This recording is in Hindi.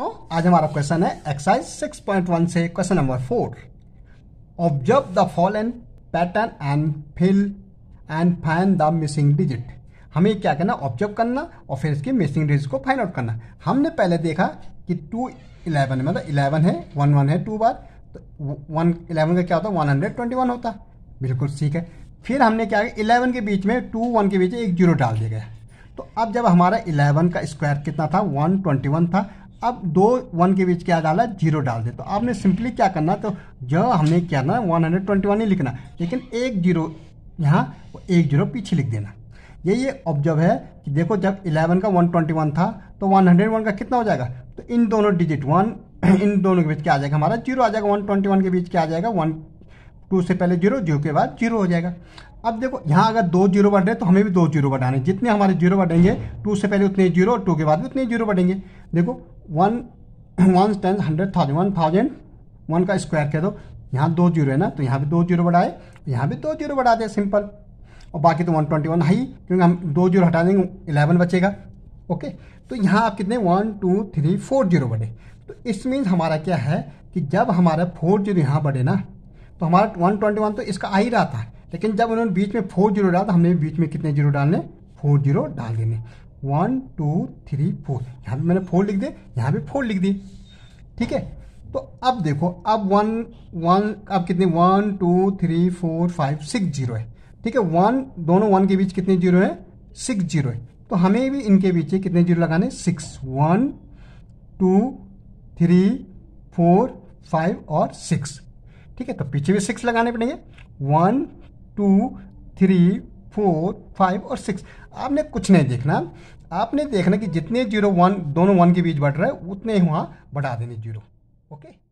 तो आज हमारा क्वेश्चन है एक्सरसाइज 6.1 से question number four observe the fall and pattern and fill and fine the missing digit हमें क्या करना ऑब्जर्व करना और फिर इसके मिसिंग डिजिट को फाइंड आउट करना हमने पहले देखा कि टू इलेवन मतलब इलेवन है वन वन है टू बार तो वन इलेवन का क्या होता है वन हंड्रेड ट्वेंटी वन होता बिल्कुल ठीक है फिर हमने क्या किया इलेवन के बीच में टू वन के बीच में एक जीरो डाल दिया गया तो अब जब हमारा इलेवन का स्क्वायर कितना था वन ट्वेंटी वन था अब दो वन के बीच क्या डाला जीरो डाल दे तो आपने सिंपली क्या करना तो जो हमने क्या ना वन हंड्रेड ट्वेंटी वन ही लिखना लेकिन एक जीरो यहाँ एक जीरो पीछे लिख देना ये ये ऑब्जर्व है कि देखो जब इलेवन का वन ट्वेंटी वन था तो वन हंड्रेड वन का कितना हो जाएगा तो इन दोनों डिजिट वन इन दोनों के बीच क्या आ जाएगा हमारा जीरो आ जाएगा वन ट्वेंटी वन के बीच क्या आ जाएगा वन टू से पहले जीरो जीरो के बाद जीरो हो जाएगा अब देखो यहाँ अगर दो जीरो बढ़ रहे तो हमें भी दो जीरो बढ़ाने जितने हमारे जीरो बढ़ेंगे टू से पहले उतने जीरो टू के बाद भी उतने जीरो बढ़ेंगे देखो one one ten hundred thousand one thousand one का स्क्वायर कह दो यहाँ दो जीरो है ना तो यहाँ भी दो जीरो बढ़ाए यहाँ भी दो जीरो बढ़ा दे सिंपल और बाकी तो वन ट्वेंटी वन है ही क्योंकि हम दो जीरो हटा देंगे इलेवन बचेगा ओके तो यहाँ आप कितने one two three four zero बढ़े तो इस मीन्स हमारा क्या है कि जब हमारा फोर जीरो यहाँ बढ़े ना तो हमारा वन ट्वेंटी वन तो इसका आ ही रहा था लेकिन जब उन्होंने बीच में फोर जीरो डाला तो हमने बीच में कितने जीरो डालने फोर जीरो डाल देने वन टू थ्री फोर यहाँ पे मैंने फोर लिख दिए यहाँ पे फोर लिख दिए ठीक है तो अब देखो अब वन वन अब कितने one two three four five six zero है ठीक है वन दोनों वन के बीच कितने जीरो है सिक्स जीरो है तो हमें भी इनके बीच कितने जीरो लगाने six one two three four five और सिक्स ठीक है तो पीछे भी सिक्स लगाने पड़ेंगे one two three four five और सिक्स आपने कुछ नहीं देखना आपने देखना कि जितने जीरो वन दोनों वन के बीच बढ़ रहा है उतने ही वहाँ बढ़ा देने जीरो ओके